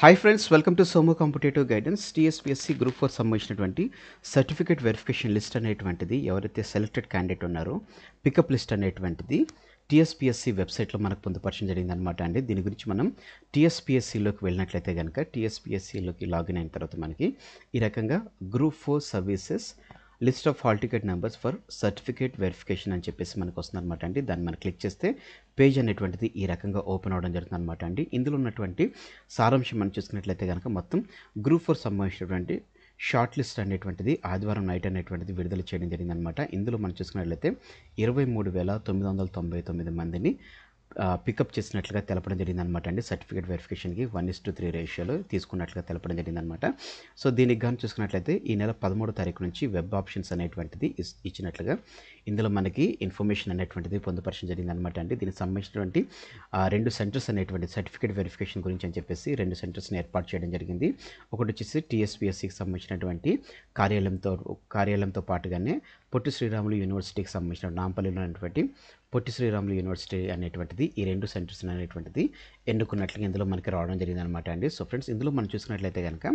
hi friends welcome to సోమో competitive guidance TSPSC group four సంబంధించినటువంటి certificate verification list అనేటువంటిది ఎవరైతే సెలెక్టెడ్ క్యాండిడేట్ ఉన్నారో పికప్ లిస్ట్ అనేటువంటిది టీఎస్పీఎస్సీ వెబ్సైట్లో మనకు పొందుపరచడం జరిగిందనమాట అండి దీని గురించి మనం టీఎస్పీఎస్సీలోకి వెళ్ళినట్లయితే కనుక టీఎస్పీఎస్సీలోకి లాగిన్ అయిన తర్వాత మనకి ఈ రకంగా group four services list of hall ticket numbers for certificate verification అని చెప్పేసి మనకు వస్తుందన్నమాట అండి దాన్ని మనం క్లిక్ చేస్తే పేజ్ అనేటువంటిది ఈ రకంగా ఓపెన్ అవడం జరుగుతుంది అనమాట అండి ఇందులో ఉన్నటువంటి సారాంశం మనం చూసుకున్నట్లయితే కనుక మొత్తం గ్రూప్ ఫోర్ సంబంధించినటువంటి షార్ట్ లిస్ట్ అనేటువంటిది ఆదివారం నైట్ అనేటువంటిది విడుదల చేయడం జరిగిందనమాట ఇందులో మనం చూసుకున్నట్లయితే ఇరవై మూడు వేల తొమ్మిది వందల తొంభై తొమ్మిది మందిని పికప్ చేసినట్లుగా తెలపడం జరిగింది అనమాట అండి సర్టిఫికేట్ వెరిఫికేషన్కి వన్ ఇస్ టు త్రీ రేషియోలో తీసుకున్నట్లుగా తెలపడం జరిగింది అనమాట సో దీనికి కానీ చూసుకున్నట్లయితే ఈ నెల పదమూడు తారీఖు నుంచి వెబ్ ఆప్షన్స్ అనేటువంటిది ఇచ్చినట్లుగా ఇందులో మనకి ఇన్ఫర్మేషన్ అనేటువంటిది పొందుపరచడం జరిగింది అనమాట అండి దీనికి సంబంధించినటువంటి రెండు సెంటర్స్ అనేటువంటి సర్టిఫికేట్ వెరిఫికేషన్ గురించి అని చెప్పేసి రెండు సెంటర్స్ని ఏర్పాటు చేయడం జరిగింది ఒకటి వచ్చేసి టీఎస్పిఎస్సికి సంబంధించినటువంటి కార్యాలయంతో కార్యాలయంతో పాటుగానే పొట్టి శ్రీరాములు యూనివర్సిటీకి సంబంధించిన నాంపల్లిలో ఉన్నటువంటి పొట్టి శ్రీరాములు యూనివర్సిటీ అనేటువంటిది ఈ రెండు సెంటర్స్ అనేటువంటిది ఎన్నుకున్నట్లుగా ఇందులో మనకి రావడం జరిగింది అనమాట అండి సో ఫ్రెండ్స్ ఇందులో మనం చూసుకున్నట్లయితే కనుక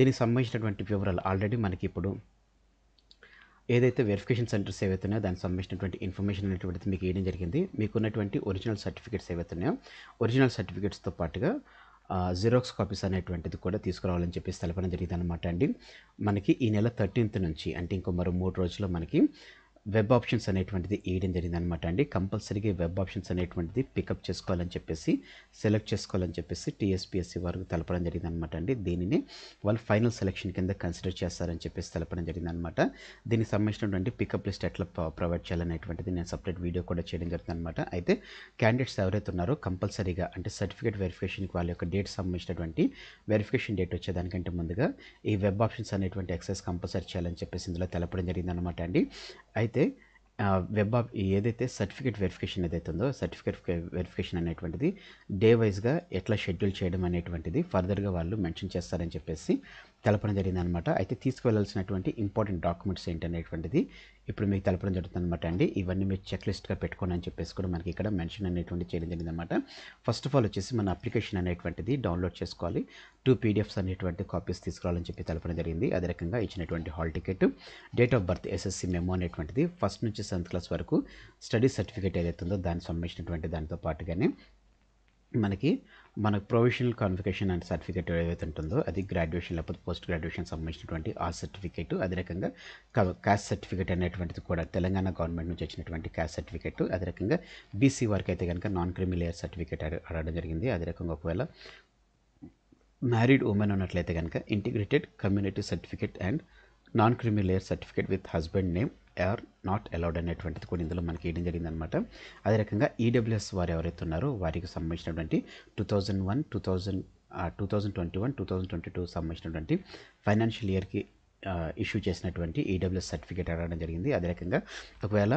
దీనికి సంబంధించినటువంటి వివరాలు ఆల్రెడీ మనకి ఇప్పుడు ఏదైతే వెరిఫికేషన్ సెంటర్స్ ఏవైతున్నాయో దానికి సంబంధించినటువంటి ఇన్ఫర్మేషన్ అనేటువంటిది మీకు ఇవ్వడం జరిగింది మీకున్నటువంటి ఒరిజినల్ సర్టిఫికేట్స్ ఏవైతున్నాయో ఒరిజినల్ సర్టిఫికేట్స్తో పాటుగా జిరాక్స్ కాపీస్ అనేటువంటిది కూడా తీసుకురావాలని చెప్పేసి తెలపడం జరిగింది అనమాట అండి మనకి ఈ నెల థర్టీన్త్ నుంచి అంటే ఇంకో మరో మూడు రోజుల్లో మనకి వెబ్ ఆప్షన్స్ అనేటువంటిది వేయడం జరిగింది అనమాట అండి కంపల్సరీగా వెబ్ ఆప్షన్స్ అనేటువంటిది పికప్ చేసుకోవాలని చెప్పేసి సెలెక్ట్ చేసుకోవాలని చెప్పేసి టీఎస్పీఎస్సీ వారికి తెలపడం జరిగింది అనమాట అండి దీనిని వాళ్ళు ఫైనల్ సెలెక్షన్ కింద కన్సిడర్ చేస్తారని చెప్పేసి తెలపడం జరిగింది అనమాట దీనికి సంబంధించినటువంటి పికప్ లిస్ట్ ఎట్లా ప్రొవైడ్ చేయాలనేటువంటిది నేను సపరేట్ వీడియో కూడా చేయడం జరుగుతుంది అనమాట అయితే క్యాండిడేట్స్ ఎవరైతే ఉన్నారో కంపల్సరీగా అంటే సర్టిఫికేట్ వెరిఫికేషన్కి వాళ్ళ యొక్క డేట్ సంబంధించినటువంటి వెరిఫికేషన్ డేట్ వచ్చేదానికంటే ముందుగా ఈ వెబ్ ఆప్షన్స్ అనేటువంటి ఎక్సైజ్ కంపల్సరీ చేయాలని చెప్పేసి ఇందులో తెలపడం జరిగింది అనమాట అండి అయితే అయితే వెబ్ ఆఫ్ ఏదైతే సర్టిఫికేట్ వెరిఫికేషన్ ఏదైతే ఉందో సర్టిఫికేట్ వెరిఫికేషన్ అనేటువంటిది డే వైజ్గా ఎట్లా షెడ్యూల్ చేయడం అనేటువంటిది ఫర్దర్గా వాళ్ళు మెన్షన్ చేస్తారని చెప్పేసి తెలపడం జరిగిందనమాట అయితే తీసుకువెళ్ళాల్సినటువంటి ఇంపార్టెంట్ డాక్యుమెంట్స్ ఏంటనేటువంటిది ఇప్పుడు మీకు తెలపడం జరుగుతుంది అనమాట అండి ఇవన్నీ మీరు చెక్ లిస్ట్గా పెట్టుకోండి అని చెప్పేసి కూడా మనకి ఇక్కడ మెన్షన్ అనేటువంటి చేయడం జరిగింది అనమాట ఫస్ట్ ఆఫ్ ఆల్ వచ్చేసి మన అప్లికేషన్ అనేటువంటిది డౌన్లోడ్ చేసుకోవాలి టూ పీడిఎఫ్స్ అనేటువంటి కాపీస్ తీసుకురావాలని చెప్పి తెలపడం జరిగింది అదే రకంగా ఇచ్చినటువంటి hall ticket date of birth SSC memo అనేటువంటిది ఫస్ట్ నుంచి సెవెంత్ క్లాస్ వరకు స్టడీ సర్టిఫికేట్ ఏదైతుందో దానికి దాన్ని సంబంధించినటువంటి దానితో పాటుగానే మనకి మనకు ప్రొఫెషనల్ క్వాలిఫికేషన్ అండ్ సర్టిఫికేట్ ఏదైతే ఉంటుందో అది గ్రాడ్యుయేషన్ లేకపోతే పోస్ట్ గ్రాడ్యుయేషన్ సంబంధించినటువంటి ఆ సర్టిఫికేట్ అదే రకంగా క్యాస్ట్ సర్టిఫికేట్ అనేటువంటిది కూడా తెలంగాణ గవర్నమెంట్ నుంచి వచ్చినటువంటి క్యాస్ట్ సర్టిఫికేట్ అదే రకంగా బీసీ వర్క్ అయితే కనుక నాన్ క్రిమిలియర్ సర్టిఫికేట్ అడగడం జరిగింది అదే రకంగా ఒకవేళ మ్యారీడ్ ఉమెన్ ఉన్నట్లయితే కనుక integrated community certificate and non creamy layer certificate with husband name are not allowed అనేటువంటిది కూడా ఇందులో మనకి వేయడం జరిగిందనమాట అదే రకంగా ఈడబ్ల్యూఎస్ e వారు ఎవరైతే ఉన్నారో వారికి సంబంధించినటువంటి two thousand one two thousand two thousand twenty one two thousand twenty two సంబంధించినటువంటి ఫైనాన్షియల్ ఇయర్కి ఇష్యూ చేసినటువంటి ఈడబ్ల్యూఎస్ e సర్టిఫికేట్ అడగడం జరిగింది అదే రకంగా ఒకవేళ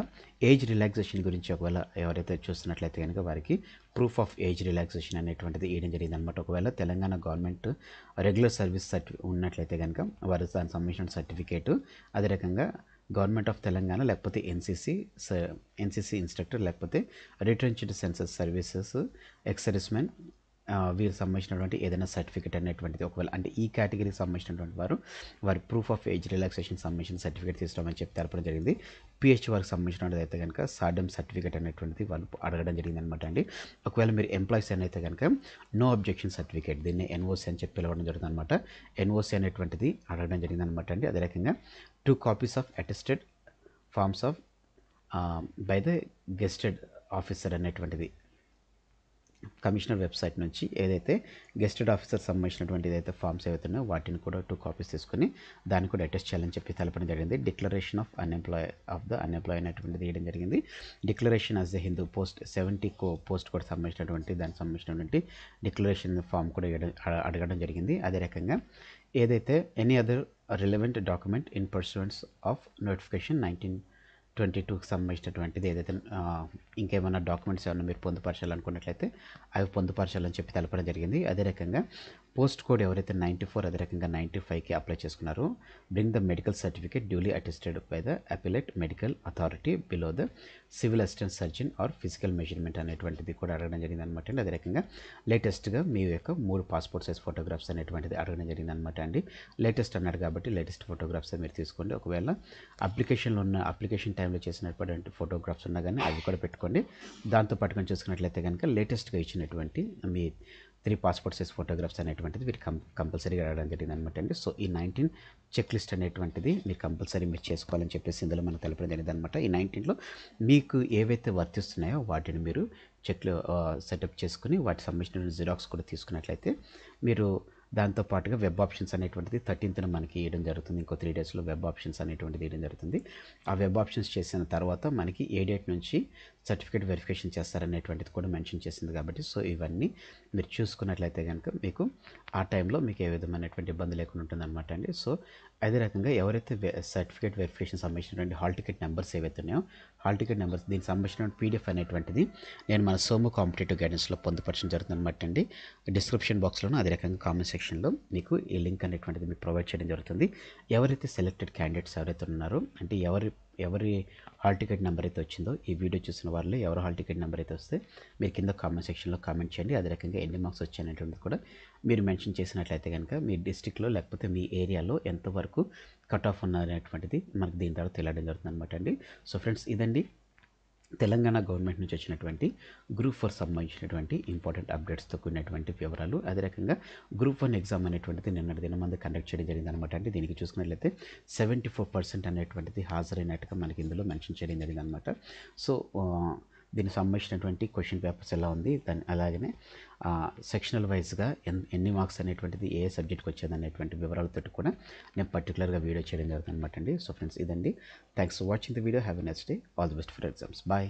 ఏజ్ రిలాక్సేషన్ గురించి ఒకవేళ ఎవరైతే చూస్తున్నట్లయితే కనుక వారికి ప్రూఫ్ ఆఫ్ ఏజ్ రిలాక్సేషన్ అనేటువంటిది వేయడం జరిగింది అనమాట ఒకవేళ తెలంగాణ గవర్నమెంట్ రెగ్యులర్ సర్వీస్ సర్టి ఉన్నట్లయితే కనుక వారు దానికి సంబంధించిన సర్టిఫికేటు అదే రకంగా గవర్నమెంట్ ఆఫ్ తెలంగాణ లేకపోతే ఎన్సీసీ ఎన్సీసీ ఇన్స్ట్రక్టర్ లేకపోతే రిటర్న్స్డ్ సెన్సస్ సర్వీసెస్ ఎక్సర్విస్మెన్ వీరు సంబంధించినటువంటి ఏదైనా సర్టిఫికేట్ అనేటువంటిది ఒకవేళ అంటే ఈ కేటగిరీకి సంబంధించినటువంటి వారు వారి ప్రూఫ్ ఆఫ్ ఏజ్ రిలాక్సేషన్ సంబంధించిన సర్టిఫికేట్ అని చెప్పి తెలపడం జరిగింది పిహెచ్ వారికి సంబంధించినటువంటి అయితే కనుక సాడమ్ సర్టిఫికేట్ అనేటువంటిది వాళ్ళు అడగడం జరిగింది అనమాట అండి ఒకవేళ మీరు ఎంప్లాయీస్ అయితే కనుక నో అబ్జెక్షన్ సర్టిఫికేట్ దీన్ని ఎన్ఓసి అని చెప్పి పిలవడం జరుగుతుంది అనమాట ఎన్ఓసి అనేటువంటిది అడగడం జరిగింది అనమాట అండి అదే రకంగా two copies of attested forms of by the gazetted officer అనేటువంటిది కమిషనర్ వెబ్సైట్ నుంచి ఏదైతే గెస్టెడ్ ఆఫీసర్ సంబంధించినటువంటి ఏదైతే ఫామ్స్ ఏవైతున్నాయో వాటిని కూడా టూ కాపీస్ తీసుకుని దాన్ని కూడా అటెస్ట్ చేయాలని చెప్పి తెలపడం జరిగింది declaration of unemploy of the unemploy అనేటువంటిది వేయడం జరిగింది declaration as the Hindu post seventy co post కూడా సంబంధించినటువంటి దానికి సంబంధించినటువంటి డిక్లరేషన్ ఫామ్ కూడా అడగడం జరిగింది అదే రకంగా ఏదైతే any other a relevant document in pursuance of notification nineteen twenty టూకి సంబంధించినటువంటిది ఏదైతే ఇంకేమైనా డాక్యుమెంట్స్ ఏమైనా మీరు పొందుపరచాలనుకున్నట్లయితే అవి పొందుపరచాలని చెప్పి తెలపడం జరిగింది అదే రకంగా పోస్ట్ కోడ్ ఎవరైతే నైంటీ ఫోర్ అదే రకంగా నైంటీ ఫైవ్కి అప్లై చేసుకున్నారో bring the medical certificate duly attested by the appellate medical authority below the civil assistant surgeon or physical measurement అనేటువంటిది కూడా అడగడం జరిగింది అనమాట అండి అదే రకంగా లేటెస్ట్గా మీ యొక్క మూడు పాస్పోర్ట్ సైజ్ ఫోటోగ్రాఫ్స్ అనేటువంటిది అడగడం జరిగింది అనమాట అండి లేటెస్ట్ అన్నాడు కాబట్టి లేటెస్ట్ ఫోటోగ్రాఫ్స్ మీరు తీసుకోండి ఒకవేళ అప్లికేషన్లో ఉన్న అప్లికేషన్ టైంలో చేసినటువంటి ఫోటోగ్రాఫ్స్ ఉన్నా కానీ అవి కూడా పెట్టుకోండి దాంతో పాటు కానీ చూసుకున్నట్లయితే కనుక లేటెస్ట్గా ఇచ్చినటువంటి మీ త్రీ పాస్పోర్ట్ సైజ్ ఫోటోగ్రాఫ్స్ అనేటువంటిది మీరు కం కంపల్సరీగా రావడం జరిగింది అనమాట అండి సో ఈ నైన్టీన్ చెక్ లిస్ట్ అనేటువంటిది మీరు కంపల్సరీ మీరు చేసుకోవాలని చెప్పేసి ఇందులో మనం తెలపడం జరిగింది అనమాట ఈ నైన్టీన్లో మీకు ఏవైతే వర్తిస్తున్నాయో వాటిని మీరు చెక్లు సెటప్ చేసుకుని వాటి సంబంధించిన జిరాక్స్ కూడా తీసుకున్నట్లయితే మీరు దాంతోపాటుగా వెబ్ ఆప్షన్స్ అనేటువంటిది థర్టీన్త్న మనకి ఇవ్వడం జరుగుతుంది ఇంకో త్రీ డేస్లో వెబ్ ఆప్షన్స్ అనేటువంటిది ఇవ్వడం జరుగుతుంది ఆ వెబ్ ఆప్షన్స్ చేసిన తర్వాత మనకి ఏ డేట్ నుంచి సర్టిఫికేట్ వెరిఫికేషన్ చేస్తారనేటువంటిది కూడా మెన్షన్ చేసింది కాబట్టి సో ఇవన్నీ మీరు చూసుకున్నట్లయితే కనుక మీకు ఆ టైంలో మీకు ఏ విధమైనటువంటి ఇబ్బంది లేకుండా ఉంటుందన్నమాట అండి సో అదే రకంగా ఎవరైతే సర్టిఫికేట్ వెరిఫికేషన్ సంబంధించినటువంటి హాల్ టికెట్ నెంబర్స్ ఏవైతే ఉన్నాయో హాల్ టికెట్ నెంబర్స్ దీనికి సంబంధించిన పీడిఎఫ్ అనేటువంటిది నేను మన సోము కాంపిటేటివ్ గైడెన్స్లో పొందుపరచడం జరుగుతుంది అనమాట అండి డిస్క్రిప్షన్ బాక్స్లోనూ అదే రకంగా కామెంట్ సెక్షన్లో మీకు ఈ లింక్ అనేటువంటిది మీకు ప్రొవైడ్ చేయడం జరుగుతుంది ఎవరైతే సెలెక్టెడ్ క్యాండిడేట్స్ ఎవరైతే ఉన్నారో అంటే ఎవరి ఎవరి హాల్ టికెట్ నెంబర్ అయితే వచ్చిందో ఈ వీడియో చూసిన వాళ్ళు ఎవరు హాల్ టికెట్ నెంబర్ అయితే వస్తే మీరు కింద కామెంట్ సెక్షన్లో కామెంట్ చేయండి అదే రకంగా ఎన్ని మార్క్స్ వచ్చాయనేటువంటిది కూడా మీరు మెన్షన్ చేసినట్లయితే కనుక మీ డిస్టిక్లో లేకపోతే మీ ఏరియాలో ఎంతవరకు కట్ ఆఫ్ ఉన్నారనేటువంటిది మనకు దీని తర్వాత తెలియడం జరుగుతుంది అనమాట అండి సో ఫ్రెండ్స్ ఇదండి తెలంగాణ గవర్నమెంట్ నుంచి వచ్చినటువంటి గ్రూప్ ఫోర్ సంబంధించినటువంటి ఇంపార్టెంట్ అప్డేట్స్తో కూడినటువంటి వివరాలు అదే రకంగా గ్రూప్ వన్ ఎగ్జామ్ అనేటువంటిది నిన్నటి దిన అందు కండక్ట్ చేయడం జరిగింది అనమాట అంటే దీనికి చూసుకున్నట్లయితే సెవెంటీ ఫోర్ పర్సెంట్ అనేటువంటిది హాజరైనట్టుగా మనకి ఇందులో మెన్షన్ చేయడం జరిగింది అనమాట సో దీనికి సంబంధించినటువంటి క్వశ్చన్ పేపర్స్ ఎలా ఉంది దాని అలాగనే సెక్షనల్ వైజ్గా ఎన్ ఎన్ని మార్క్స్ అనేటువంటిది ఏ సబ్జెక్ట్కి వచ్చేది అనేటువంటి వివరాలతో కూడా నేను పర్టికులర్గా వీడియో చేయడం జరుగుతుంది అనమాట అండి సో ఫ్రెండ్స్ ఇదండి thanks for watching the video have a next day all the best for exams bye